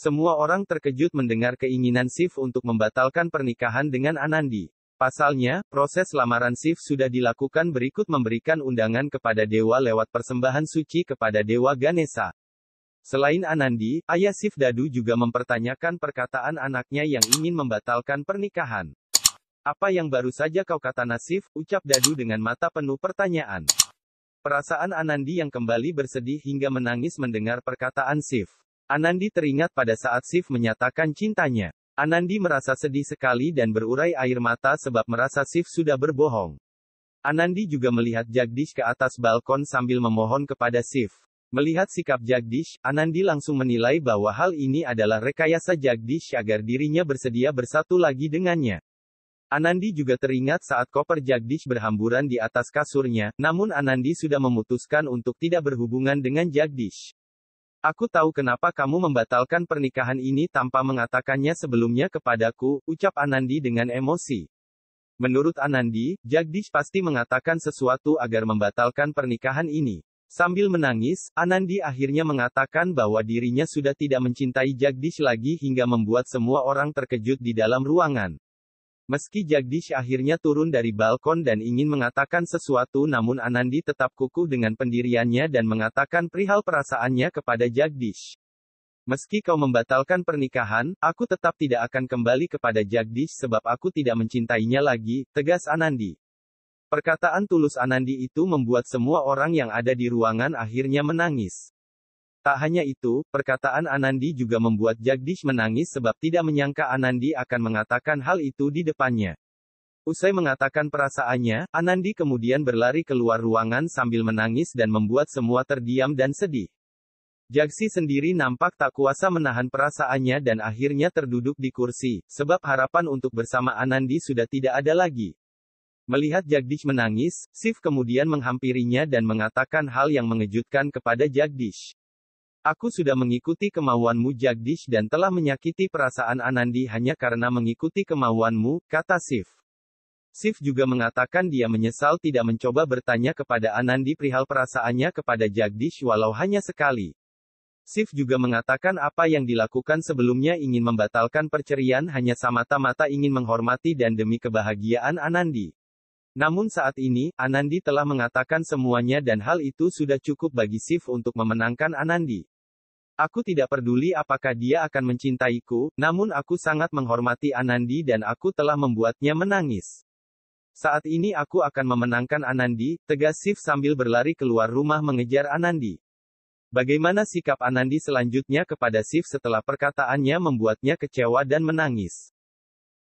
Semua orang terkejut mendengar keinginan Sif untuk membatalkan pernikahan dengan Anandi. Pasalnya, proses lamaran Sif sudah dilakukan berikut memberikan undangan kepada dewa lewat persembahan suci kepada dewa Ganesha. Selain Anandi, ayah Sif Dadu juga mempertanyakan perkataan anaknya yang ingin membatalkan pernikahan. Apa yang baru saja kau kata Nasif, ucap Dadu dengan mata penuh pertanyaan. Perasaan Anandi yang kembali bersedih hingga menangis mendengar perkataan Sif. Anandi teringat pada saat Sif menyatakan cintanya. Anandi merasa sedih sekali dan berurai air mata sebab merasa Sif sudah berbohong. Anandi juga melihat Jagdish ke atas balkon sambil memohon kepada Sif. Melihat sikap Jagdish, Anandi langsung menilai bahwa hal ini adalah rekayasa Jagdish agar dirinya bersedia bersatu lagi dengannya. Anandi juga teringat saat koper Jagdish berhamburan di atas kasurnya, namun Anandi sudah memutuskan untuk tidak berhubungan dengan Jagdish. Aku tahu kenapa kamu membatalkan pernikahan ini tanpa mengatakannya sebelumnya kepadaku, ucap Anandi dengan emosi. Menurut Anandi, Jagdish pasti mengatakan sesuatu agar membatalkan pernikahan ini. Sambil menangis, Anandi akhirnya mengatakan bahwa dirinya sudah tidak mencintai Jagdish lagi hingga membuat semua orang terkejut di dalam ruangan. Meski Jagdish akhirnya turun dari balkon dan ingin mengatakan sesuatu namun Anandi tetap kukuh dengan pendiriannya dan mengatakan perihal perasaannya kepada Jagdish. Meski kau membatalkan pernikahan, aku tetap tidak akan kembali kepada Jagdish sebab aku tidak mencintainya lagi, tegas Anandi. Perkataan tulus Anandi itu membuat semua orang yang ada di ruangan akhirnya menangis. Tak hanya itu, perkataan Anandi juga membuat Jagdish menangis sebab tidak menyangka Anandi akan mengatakan hal itu di depannya. Usai mengatakan perasaannya, Anandi kemudian berlari keluar ruangan sambil menangis dan membuat semua terdiam dan sedih. Jagsi sendiri nampak tak kuasa menahan perasaannya dan akhirnya terduduk di kursi, sebab harapan untuk bersama Anandi sudah tidak ada lagi. Melihat Jagdish menangis, Sif kemudian menghampirinya dan mengatakan hal yang mengejutkan kepada Jagdish. Aku sudah mengikuti kemauanmu Jagdish dan telah menyakiti perasaan Anandi hanya karena mengikuti kemauanmu, kata Sif. Sif juga mengatakan dia menyesal tidak mencoba bertanya kepada Anandi perihal perasaannya kepada Jagdish walau hanya sekali. Sif juga mengatakan apa yang dilakukan sebelumnya ingin membatalkan perceraian hanya semata-mata ingin menghormati dan demi kebahagiaan Anandi. Namun saat ini, Anandi telah mengatakan semuanya dan hal itu sudah cukup bagi Sif untuk memenangkan Anandi. Aku tidak peduli apakah dia akan mencintaiku, namun aku sangat menghormati Anandi dan aku telah membuatnya menangis. Saat ini aku akan memenangkan Anandi, tegas Sif sambil berlari keluar rumah mengejar Anandi. Bagaimana sikap Anandi selanjutnya kepada Sif setelah perkataannya membuatnya kecewa dan menangis?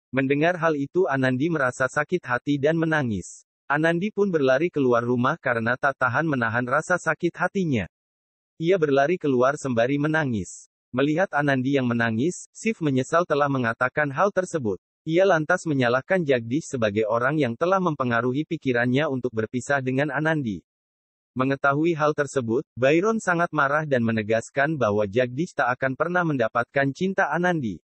Mendengar hal itu Anandi merasa sakit hati dan menangis. Anandi pun berlari keluar rumah karena tak tahan menahan rasa sakit hatinya. Ia berlari keluar sembari menangis. Melihat Anandi yang menangis, Sif menyesal telah mengatakan hal tersebut. Ia lantas menyalahkan Jagdish sebagai orang yang telah mempengaruhi pikirannya untuk berpisah dengan Anandi. Mengetahui hal tersebut, Byron sangat marah dan menegaskan bahwa Jagdish tak akan pernah mendapatkan cinta Anandi.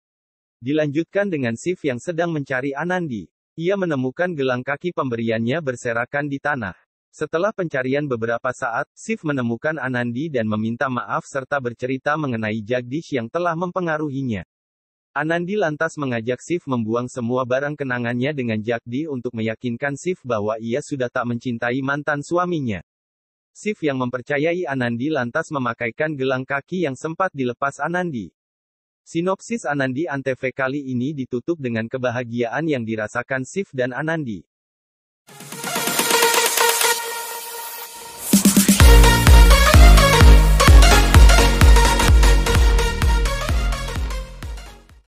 Dilanjutkan dengan Sif yang sedang mencari Anandi. Ia menemukan gelang kaki pemberiannya berserakan di tanah. Setelah pencarian beberapa saat, Sif menemukan Anandi dan meminta maaf serta bercerita mengenai Jagdish yang telah mempengaruhinya. Anandi lantas mengajak Sif membuang semua barang kenangannya dengan Jagdi untuk meyakinkan Sif bahwa ia sudah tak mencintai mantan suaminya. Sif yang mempercayai Anandi lantas memakaikan gelang kaki yang sempat dilepas Anandi. Sinopsis Anandi Antv kali ini ditutup dengan kebahagiaan yang dirasakan Sif dan Anandi.